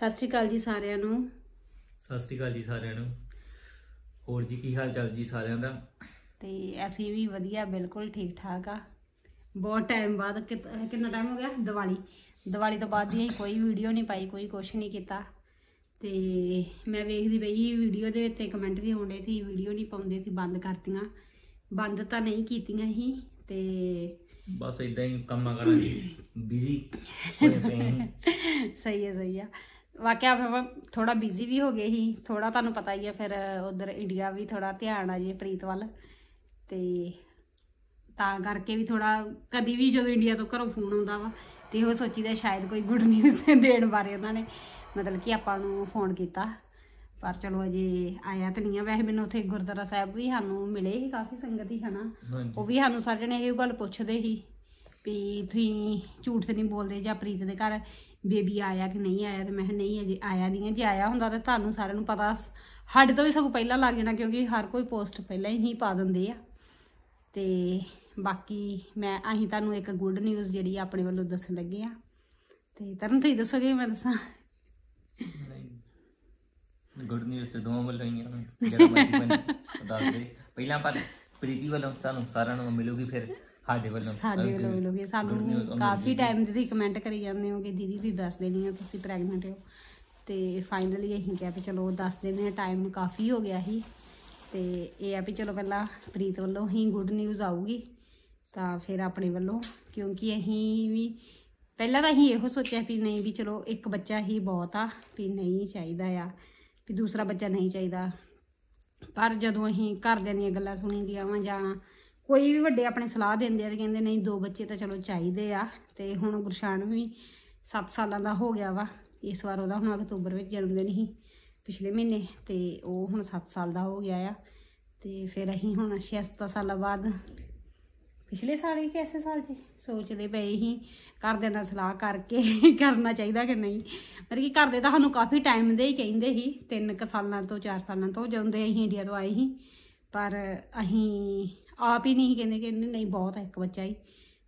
ਸਤਿ ਸ਼੍ਰੀ ਅਕਾਲ ਜੀ ਸਾਰਿਆਂ ਨੂੰ ਸਤਿ ਸ਼੍ਰੀ ਅਕਾਲ ਜੀ ਸਾਰਿਆਂ ਨੂੰ ਹੋਰ ਜੀ ਕੀ ਹਾਲ ਚਾਲ ਜੀ ਸਾਰਿਆਂ ਦਾ ਤੇ ਅਸੀਂ ਵੀ ਵਧੀਆ ਬਿਲਕੁਲ ਠੀਕ ਠਾਕ ਆ ਬਹੁਤ ਟਾਈਮ ਬਾਅਦ ਕਿੰਨਾ ਟਾਈਮ ਹੋ ਗਿਆ ਦੀਵਾਲੀ ਦੀਵਾਲੀ ਤੋਂ ਬਾਅਦ ਦੀ ਕੋਈ ਵੀਡੀਓ ਨਹੀਂ ਪਾਈ ਕੋਈ ਕੁਛ ਨਹੀਂ ਕੀਤਾ ਤੇ ਮੈਂ ਵੇਖਦੀ ਪਈ ਵੀਡੀਓ ਦੇ ਉੱਤੇ ਕਮੈਂਟ ਵੀ ਆਉਂਦੇ ਸੀ ਵੀਡੀਓ ਨਹੀਂ ਪਾਉਂਦੇ ਸੀ ਬੰਦ ਕਰਤੀਆਂ ਬੰਦ ਤਾਂ ਨਹੀਂ ਕੀਤੀਆਂ ਸੀ ਤੇ ਬਸ ਇਦਾਂ ਹੀ ਕੰਮਾਂ ਕਰਾਂ ਜੀ ਬਿਜ਼ੀ ਸਹੀ ਹੈ ਸਹੀ ਆ ਵਾਕਿਆ ਆਪਾਂ ਥੋੜਾ ਬਿਜ਼ੀ ਵੀ ਹੋ ਗਏ ਸੀ ਥੋੜਾ ਤੁਹਾਨੂੰ ਪਤਾ ਹੀ ਹੈ ਫਿਰ ਉਧਰ ਇੰਡੀਆ ਵੀ ਥੋੜਾ ਧਿਆਨ ਆ ਜੇ ਪ੍ਰੀਤ ਵੱਲ ਤੇ ਤਾਂ ਕਰਕੇ ਵੀ ਥੋੜਾ ਕਦੀ ਵੀ ਜਦੋਂ ਇੰਡੀਆ ਤੋਂ ਘਰੋਂ ਫੋਨ ਆਉਂਦਾ ਵਾ ਤੇ ਉਹ ਸੋਚੀਦਾ ਸ਼ਾਇਦ ਕੋਈ ਗੁੱਡ ਨਿਊਜ਼ ਦੇਣ ਬਾਰੇ ਉਹਨਾਂ ਨੇ ਮਤਲਬ ਕਿ ਆਪਾਂ ਨੂੰ ਫੋਨ ਕੀਤਾ ਪਰ ਚਲੋ ਅਜੇ ਆਇਆ ਤਾਂ ਨਹੀਂ ਆ ਵੈਸੇ ਮੈਨੂੰ ਉੱਥੇ ਗੁਰਦੁਆਰਾ ਸਾਹਿਬ ਵੀ ਸਾਨੂੰ ਮਿਲੇ ਸੀ ਕਾਫੀ ਸੰਗਤ ਹੀ ਹਨਾ ਉਹ ਵੀ ਸਾਨੂੰ ਸਾਰੇ ਜਣੇ ਇਹ ਗੱਲ ਪੁੱਛਦੇ ਸੀ ਵੀ ਤੁਸੀਂ ਝੂਠ ਤੇ ਨਹੀਂ ਬੋਲਦੇ ਜਾਂ ਪ੍ਰੀਤ ਦੇ ਘਰ ਬੇਬੀ ਆਇਆ ਕਿ ਨਹੀਂ ਆਇਆ ਤੇ ਮੈਂ ਕਿਹਾ ਨਹੀਂ ਅਜੇ ਆਇਆ ਨਹੀਂ ਹੈ ਜੇ ਆਇਆ ਹੁੰਦਾ ਤਾਂ ਤੁਹਾਨੂੰ ਸਾਰਿਆਂ ਨੂੰ ਪਤਾ ਸਾਡੇ ਤੋਂ ਵੀ ਸਗੋਂ ਪਹਿਲਾਂ ਲੱਗ ਜਾਣਾ ਕਿਉਂਕਿ ਹਰ ਕੋਈ ਪੋਸਟ ਪਹਿਲਾਂ ਹੀ ਪਾ ਦਿੰਦੇ ਆ ਤੇ ਬਾਕੀ ਮੈਂ ਅਹੀਂ ਤੁਹਾਨੂੰ ਇੱਕ ਗੁੱਡ ਨਿਊਜ਼ ਜਿਹੜੀ ਆਪਣੇ ਵੱਲੋਂ ਦੱਸਣ ਲੱਗੇ ਆ ਤੇ ਤਰਨ ਤੁਸੀਂ ਦੱਸੋਗੇ ਮੈਂ ਦੱਸਾਂ ਗੁੱਡ ਨਿਊਜ਼ ਤੇ ਦੋਵਾਂ ਵੱਲੋਂ ਹੀ ਆ ਜਦੋਂ ਮੈਂ ਦੱਸਦੇ ਪਹਿਲਾਂ ਪਰ ਪ੍ਰੀਤੀ ਵੱਲੋਂ ਤੁਹਾਨੂੰ ਸਾਰਿਆਂ ਨੂੰ ਮਿਲੂਗੀ ਫਿਰ ਸਾਡੇ ਵੱਲੋਂ ਸਾਡੇ ਵੱਲੋਂ ਵੀ ਲੋਕੀ ਸਾਨੂੰ ਕਾਫੀ ਟਾਈਮ ਦੀ ਕਮੈਂਟ ਕਰੀ ਜਾਂਦੇ ਹੋ ਕਿ ਦੀਦੀ ਤੁਸੀਂ ਦੱਸ ਦੇਣੀ ਆ ਤੁਸੀਂ ਪ੍ਰੈਗਨੈਂਟ ਹੋ ਤੇ ਫਾਈਨਲੀ ਅਸੀਂ ਕਿਹਾ ਵੀ ਚਲੋ ਦੱਸ ਦਿੰਦੇ ਆ ਟਾਈਮ ਕਾਫੀ ਹੋ ਗਿਆ ਸੀ ਤੇ ਇਹ ਆ ਵੀ ਚਲੋ ਪਹਿਲਾਂ ਪ੍ਰੀਤ ਵੱਲੋਂ ਹੀ ਗੁੱਡ ਨਿਊਜ਼ ਆਊਗੀ ਤਾਂ ਫਿਰ ਆਪਣੇ ਵੱਲੋਂ ਕਿਉਂਕਿ ਅਸੀਂ ਵੀ ਪਹਿਲਾਂ ਤਾਂ ਅਸੀਂ ਇਹੋ ਸੋਚਿਆ ਵੀ ਨਹੀਂ ਵੀ ਚਲੋ ਇੱਕ ਬੱਚਾ ਹੀ ਬਹੁਤ ਆ ਵੀ ਨਹੀਂ ਚਾਹੀਦਾ ਆ ਵੀ ਦੂਸਰਾ ਬੱਚਾ ਨਹੀਂ ਚਾਹੀਦਾ ਪਰ ਜਦੋਂ ਅਸੀਂ ਦੇ ਦੀਆਂ ਗੱਲਾਂ ਸੁਣੀਦੀਆਂ ਆਵਾਂ ਜਾਂ ਕੋਈ ਵੀ ਵੱਡੇ ਆਪਣੇ ਸਲਾਹ ਦਿੰਦੇ ਆ ਤੇ ਕਹਿੰਦੇ ਨਹੀਂ ਦੋ ਬੱਚੇ ਤਾਂ ਚਲੋ ਚਾਹੀਦੇ ਆ ਤੇ ਹੁਣ ਗੁਰਸ਼ਾਨ ਵੀ 7 ਸਾਲਾਂ ਦਾ ਹੋ ਗਿਆ ਵਾ ਇਸ ਵਾਰ ਉਹਦਾ ਹੁਣ ਅਕਤੂਬਰ ਵਿੱਚ ਜਨਮ ਦਿਨ ਸੀ ਪਿਛਲੇ ਮਹੀਨੇ ਤੇ ਉਹ ਹੁਣ 7 ਸਾਲ ਦਾ ਹੋ ਗਿਆ ਆ ਤੇ ਫਿਰ ਅਸੀਂ ਹੁਣ 6-7 ਸਾਲਾਂ ਬਾਅਦ ਪਿਛਲੇ ਸਾਲ ਹੀ ਕਿਸੇ ਸਾਲ 'ਚ ਸੋਚਦੇ ਪਏ ਹੀ ਘਰ ਦੇ ਨਾਲ ਸਲਾਹ ਕਰਕੇ ਕਰਨਾ ਚਾਹੀਦਾ ਕਿ ਨਹੀਂ ਪਰ ਕੀ ਘਰ ਦੇ ਤਾਂ ਸਾਨੂੰ ਕਾਫੀ ਟਾਈਮ ਦੇ ਹੀ ਕਹਿੰਦੇ ਸੀ 3 ਸਾਲਾਂ ਤੋਂ 4 ਸਾਲਾਂ ਤੋਂ ਜਦੋਂ ਅਸੀਂ ਇੰਡੀਆ ਤੋਂ ਆਏ ਸੀ ਪਰ ਅਸੀਂ ਆਪ ਹੀ ਨਹੀਂ ਕਹਿੰਦੇ ਕਿ ਨਹੀਂ ਬਹੁਤ ਹੈ ਇੱਕ ਬੱਚਾ ਹੀ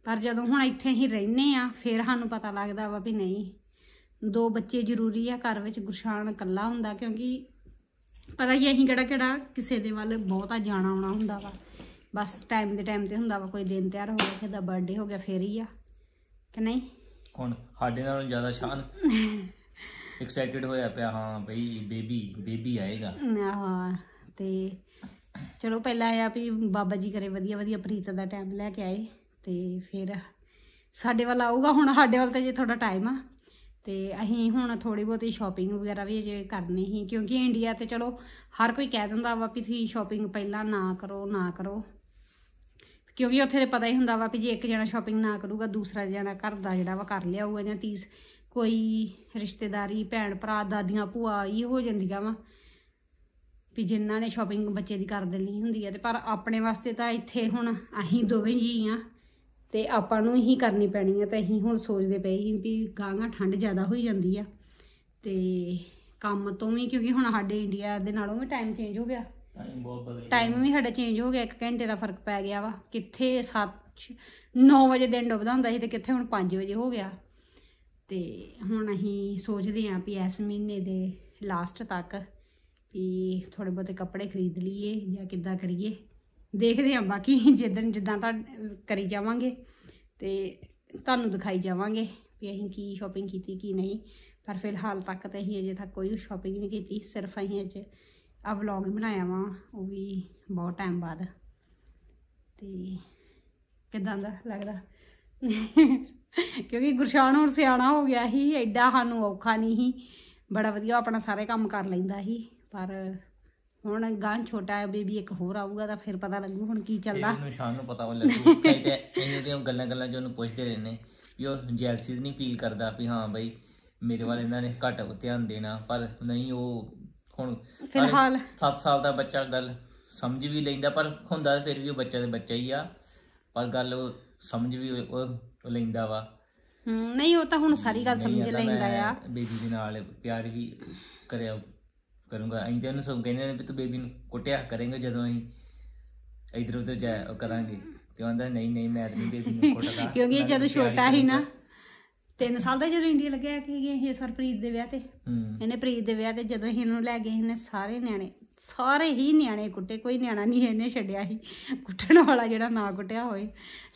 ਪਰ ਜਦੋਂ ਹੁਣ ਇੱਥੇ ਹੀ ਰਹਿੰਨੇ ਆ ਫਿਰ ਸਾਨੂੰ ਪਤਾ ਲੱਗਦਾ ਵਾ ਵੀ ਨਹੀਂ ਦੋ ਬੱਚੇ ਜ਼ਰੂਰੀ ਆ ਘਰ ਵਿੱਚ ਗੁਰਸ਼ਾਨ ਇਕੱਲਾ ਹੁੰਦਾ ਕਿਉਂਕਿ ਪਤਾ ਹੀ ਅਸੀਂ ਕਿਹੜਾ ਕਿਹੜਾ ਕਿਸੇ ਦੇ ਵੱਲ ਬਹੁਤਾ ਜਾਣਾ ਆਉਣਾ ਹੁੰਦਾ ਵਾ ਬਸ ਟਾਈਮ ਦੇ ਟਾਈਮ ਤੇ ਹੁੰਦਾ ਵਾ ਕੋਈ ਦਿਨ ਤਿਆਰ ਹੋ ਗਿਆ ਕਿਸੇ ਦਾ ਬਰਥਡੇ ਹੋ ਗਿਆ ਫੇਰ ਹੀ ਆ ਕਿ ਨਹੀਂ ਹੁਣ ਸਾਡੇ ਨਾਲੋਂ ਜ਼ਿਆਦਾ ਸ਼ਾਨ ਐਕਸਾਈਟਿਡ ਹੋਇਆ ਪਿਆ ਹਾਂ ਬਈ ਬੇਬੀ ਬੇਬੀ ਆਏਗਾ ਆਹ ਤੇ ਚਲੋ ਪਹਿਲਾਂ ਆ ਵੀ ਬਾਬਾ ਜੀ ਕਰੇ ਵਧੀਆ ਵਧੀਆ ਪ੍ਰੀਤ ਦਾ ਟਾਈਮ ਲੈ ਕੇ ਆਏ ਤੇ ਫਿਰ ਸਾਡੇ ਵੱਲ ਆਊਗਾ ਹੁਣ ਸਾਡੇ ਵੱਲ ਤਾਂ ਜੇ ਥੋੜਾ ਟਾਈਮ ਆ ਤੇ ਅਸੀਂ ਹੁਣ ਥੋੜੀ ਬਹੁਤੀ ਸ਼ਾਪਿੰਗ ਵਗੈਰਾ ਵੀ ਜੇ ਕਰਨੀ ਸੀ ਕਿਉਂਕਿ ਇੰਡੀਆ ਤੇ ਚਲੋ ਹਰ ਕੋਈ ਕਹਿ ਦਿੰਦਾ ਵਾ ਵੀ ਤੁਸੀਂ ਸ਼ਾਪਿੰਗ ਪਹਿਲਾਂ ਨਾ ਕਰੋ ਨਾ ਕਰੋ ਕਿਉਂਕਿ ਉੱਥੇ ਤੇ ਪਤਾ ਹੀ ਹੁੰਦਾ ਵਾ ਵੀ ਜੇ ਇੱਕ ਜਣਾ ਸ਼ਾਪਿੰਗ ਨਾ ਕਰੂਗਾ ਦੂਸਰਾ ਜਣਾ ਘਰ ਦਾ ਜਿਹੜਾ ਵਾ ਕਰ ਲਿਆਊਗਾ ਜਾਂ ਤੀਸ ਕੋਈ ਰਿਸ਼ਤੇਦਾਰੀ ਭੈਣ ਭਰਾ ਦਾਦੀਆਂ ਭੂਆ ਇਹ ਹੋ ਜਾਂਦੀਆਂ ਵਾ ਵੀ ਜਿਨ੍ਹਾਂ ਨੇ ਸ਼ਾਪਿੰਗ ਬੱਚੇ ਦੀ ਕਰ ਦੇਣੀ ਹੁੰਦੀ ਹੈ ਤੇ ਪਰ ਆਪਣੇ ਵਾਸਤੇ ਤਾਂ ਇੱਥੇ ਹੁਣ ਅਸੀਂ ਦੋਵੇਂ ਜੀ ਆ ਤੇ ਆਪਾਂ ਨੂੰ ਹੀ ਕਰਨੀ ਪੈਣੀ ਆ ਤੇ ਅਸੀਂ ਹੁਣ ਸੋਚਦੇ ਪਏ ਸੀ ਵੀ ਗਾਂਗਾ ਠੰਡ ਜ਼ਿਆਦਾ ਹੋਈ ਜਾਂਦੀ ਆ ਤੇ ਕੰਮ ਤੋਂ ਵੀ ਕਿਉਂਕਿ ਹੁਣ ਸਾਡੇ ਇੰਡੀਆ ਦੇ ਨਾਲੋਂ ਵੀ ਟਾਈਮ ਚੇਂਜ ਹੋ ਗਿਆ ਟਾਈਮ ਬਹੁਤ ਬਦਲ ਗਿਆ ਟਾਈਮ ਵੀ ਸਾਡਾ ਚੇਂਜ ਹੋ ਗਿਆ 1 ਘੰਟੇ ਦਾ ਫਰਕ ਪੈ ਗਿਆ ਵਾ ਕਿੱਥੇ 7 9 ਵਜੇ ਦਿਨ ਡੁੱਬਦਾ ਹੁੰਦਾ ਸੀ ਤੇ ਕਿੱਥੇ ਹੁਣ 5 ਵਜੇ ਹੋ ਗਿਆ ਤੇ ਹੁਣ ਅਸੀਂ ਸੋਚਦੇ ਆਂ ਵੀ ਇਸ ਮਹੀਨੇ ਦੇ ਲਾਸਟ ਤੱਕ ਵੀ ਥੋੜੇ ਬਹੁਤੇ ਕੱਪੜੇ ਖਰੀਦ ਲਈਏ ਜਾਂ ਕਿੱਦਾਂ ਕਰੀਏ ਦੇਖਦੇ ਹਾਂ ਬਾਕੀ ਜਿੱਦਣ ਜਿੱਦਾਂ ਤਾਂ ਕਰੀ ਜਾਵਾਂਗੇ ਤੇ ਤੁਹਾਨੂੰ ਦਿਖਾਈ ਜਾਵਾਂਗੇ ਵੀ ਅਸੀਂ ਕੀ ਸ਼ਾਪਿੰਗ ਕੀਤੀ ਕੀ ਨਹੀਂ ਪਰ ਫਿਲਹਾਲ ਤੱਕ ਤਾਂ ਅਸੀਂ ਅਜੇ ਤੱਕ ਕੋਈ ਸ਼ਾਪਿੰਗ ਨਹੀਂ ਕੀਤੀ ਸਿਰਫ ਅਸੀਂ ਅੱਜ ਆ ਵਲੌਗ ਬਣਾਇਆ ਵਾ ਉਹ ਵੀ ਬਹੁਤ ਟਾਈਮ ਬਾਅਦ ਤੇ ਕਿਦਾਂ ਦਾ ਲੱਗਦਾ ਕਿਉਂਕਿ ਗੁਰਸ਼ਾਨ ਹੋਰ ਸਿਆਣਾ ਹੋ ਗਿਆ ਸੀ ਐਡਾ ਸਾਨੂੰ ਔਖਾ ਨਹੀਂ ਸੀ ਬੜਾ ਵਧੀਆ ਆਪਣਾ ਸਾਰੇ ਕੰਮ ਕਰ ਲੈਂਦਾ ਸੀ ਪਰ ਹੁਣ ਗਾਂ ਛੋਟਾ ਹੈ ਬੇਬੀ ਇੱਕ ਹੋਰ ਆਊਗਾ ਤਾਂ ਫਿਰ ਪਤਾ ਲੱਗੂ ਹੁਣ ਕੀ ਚੱਲਦਾ ਇਹਨੂੰ ਸ਼ਾਨ ਨੂੰ ਪਤਾ ਹੋ ਲੱਗੂ ਕਈ ਤੇ ਇਹਨੂੰ ਤੇ ਗੱਲਾਂ ਗੱਲਾਂ ਜੋ ਉਹਨੂੰ ਪੁੱਛਦੇ ਰਹਿੰਦੇ ਵੀ ਉਹ ਜੈਲਸੀ ਨਹੀਂ ਫੀਲ ਕਰਦਾ ਵੀ ਹਾਂ ਬਈ ਮੇਰੇ ਵੱਲ ਇਹਨਾਂ ਨੇ ਘੱਟ ਧਿਆਨ ਦੇਣਾ ਪਰ ਨਹੀਂ ਉਹ ਹੁਣ ਫਿਲਹਾਲ 7 ਸਾਲ ਦਾ ਬੱਚਾ ਗੱਲ ਸਮਝ ਵੀ ਲੈਂਦਾ ਪਰ ਹੁੰਦਾ ਫਿਰ ਵੀ ਉਹ ਬੱਚਾ ਦੇ ਬੱਚਾ ਹੀ ਆ ਪਰ ਗੱਲ ਉਹ ਸਮਝ ਵੀ ਉਹ ਲੈਂਦਾ ਵਾ ਨਹੀਂ ਉਹ ਤਾਂ ਹੁਣ ਸਾਰੀ ਗੱਲ ਸਮਝ ਲੈਂਦਾ ਆ ਬੇਬੀ ਦੇ ਨਾਲ ਪਿਆਰ ਵੀ ਕਰਿਆ ਕਰੂੰਗਾ ਅਹੀਂ ਤੇ ਉਹਨੂੰ ਸਭ ਕਹਿੰਦੇ ਨੇ ਵੀ ਤੂੰ ਬੇਬੀ ਨੂੰ ਕੁੱਟਿਆ ਕਰੇਂਗਾ ਜਦੋਂ ਅਹੀਂ ਇਧਰ ਉਧਰ ਜਾ ਕਰਾਂਗੇ ਤੇ ਆਂਦਾ ਨਹੀਂ ਨਹੀਂ ਮੈਂ ਤਾਂ ਨਹੀਂ ਬੇਬੀ ਨੂੰ ਕੁੱਟਦਾ ਕਿਉਂਕਿ ਇਹ ਜਦੋਂ ਛੋਟਾ ਸੀ ਨਾ ਤਿੰਨ ਸਾਲ ਦਾ ਜਦੋਂ ਇੰਡੀਆ ਲੱਗਿਆ ਕਿ ਇਹ ਸਰਪ੍ਰੀਤ ਦੇ ਵਿਆਹ ਤੇ ਇਹਨੇ ਪ੍ਰੀਤ ਦੇ ਵਿਆਹ ਤੇ ਜਦੋਂ ਅਸੀਂ ਇਹਨੂੰ ਲੈ ਗਏ ਇਹਨੇ ਸਾਰੇ ਨਿਆਣੇ ਸਾਰੇ ਹੀ ਨਿਆਣੇ ਕੁੱਟੇ ਕੋਈ ਨਿਆਣਾ ਨਹੀਂ ਇਹਨੇ ਛੱਡਿਆ ਸੀ ਕੁੱਟਣ ਵਾਲਾ ਜਿਹੜਾ ਨਾ ਕੁੱਟਿਆ ਹੋਏ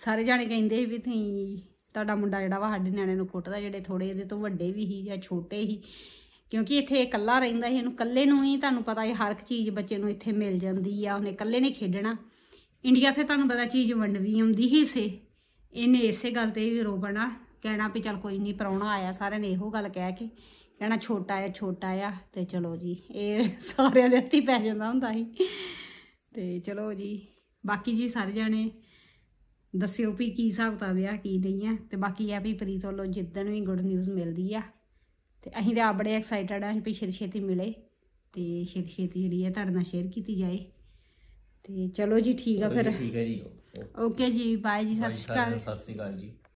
ਸਾਰੇ ਜਾਣੇ ਕਹਿੰਦੇ ਸੀ ਵੀ ਤੁਸੀਂ ਤੁਹਾਡਾ ਮੁੰਡਾ ਜਿਹੜਾ ਵਾ ਸਾਡੇ ਨਿਆਣੇ ਨੂੰ ਕੁੱਟਦਾ ਜਿਹੜੇ ਥੋੜੇ ਇਹਦੇ ਤੋਂ ਵੱਡੇ ਵੀ ਸੀ ਜਾਂ ਛੋਟੇ ਸੀ ਕਿਉਂਕਿ ਇੱਥੇ ਇਕੱਲਾ ਰਹਿੰਦਾ ਸੀ ਇਹਨੂੰ ਇਕੱਲੇ ਨੂੰ ਹੀ ਤੁਹਾਨੂੰ ਪਤਾ ਹੈ ਹਰ ਇੱਕ ਚੀਜ਼ ਬੱਚੇ ਨੂੰ ਇੱਥੇ ਮਿਲ ਜਾਂਦੀ ਆ ਉਹਨੇ ਇਕੱਲੇ ਨੇ ਖੇਡਣਾ ਇੰਡੀਆ ਫਿਰ ਤੁਹਾਨੂੰ ਪਤਾ ਚੀਜ਼ ਵੰਡ ਵੀ ਆਉਂਦੀ ਹੀ ਸੇ ਇਹਨੇ ਇਸੇ ਗੱਲ ਤੇ ਵੀ ਰੋਣਾ ਕਹਿਣਾ ਵੀ ਚਲ ਕੋਈ ਨਹੀਂ ਪਰੌਣਾ ਆਇਆ ਸਾਰਿਆਂ ਨੇ ਇਹੋ ਗੱਲ ਕਹਿ ਕੇ ਕਹਿਣਾ ਛੋਟਾ ਆ ਛੋਟਾ ਆ ਤੇ ਚਲੋ ਜੀ ਇਹ ਸਾਰਿਆਂ ਦੇ ਹੱਥੀ ਪੈ ਜਾਂਦਾ ਹੁੰਦਾ ਸੀ ਤੇ ਚਲੋ ਜੀ ਬਾਕੀ ਜੀ ਸਾਰੇ ਜਾਣੇ ਦੱਸਿਓ ਵੀ ਕੀ ਹਿਸਾਬ ਤਾਂ ਆ ਕੀ ਨਹੀਂ ਆ ਤੇ ਬਾਕੀ ਆ ਵੀ ਪ੍ਰੀਤ ਵੱਲੋਂ ਜਿੱਦਣ ਵੀ ਗੁੱਡ ਨਿਊਜ਼ ਮਿਲਦੀ ਆ ਤੇ ਅਸੀਂ ਤਾਂ ਬੜੇ ਐਕਸਾਈਟਡ ਆ ਅਸੀਂ ਛੇਤੀ ਛੇਤੀ ਮਿਲੇ ਤੇ ਛੇਤੀ ਛੇਤੀ ਜਿਹੜੀ ਹੈ ਤੁਹਾਡੇ ਨਾਲ ਸ਼ੇਅਰ ਕੀਤੀ ਜਾਏ ਤੇ ਚਲੋ ਜੀ ਠੀਕ ਆ ਫਿਰ ਠੀਕ ਹੈ ਜੀ ਓਕੇ ਜੀ ਬਾਏ ਜੀ ਸਤਿ ਸ਼੍ਰੀ ਅਕਾਲ ਸਤਿ ਸ਼੍ਰੀ ਅਕਾਲ ਜੀ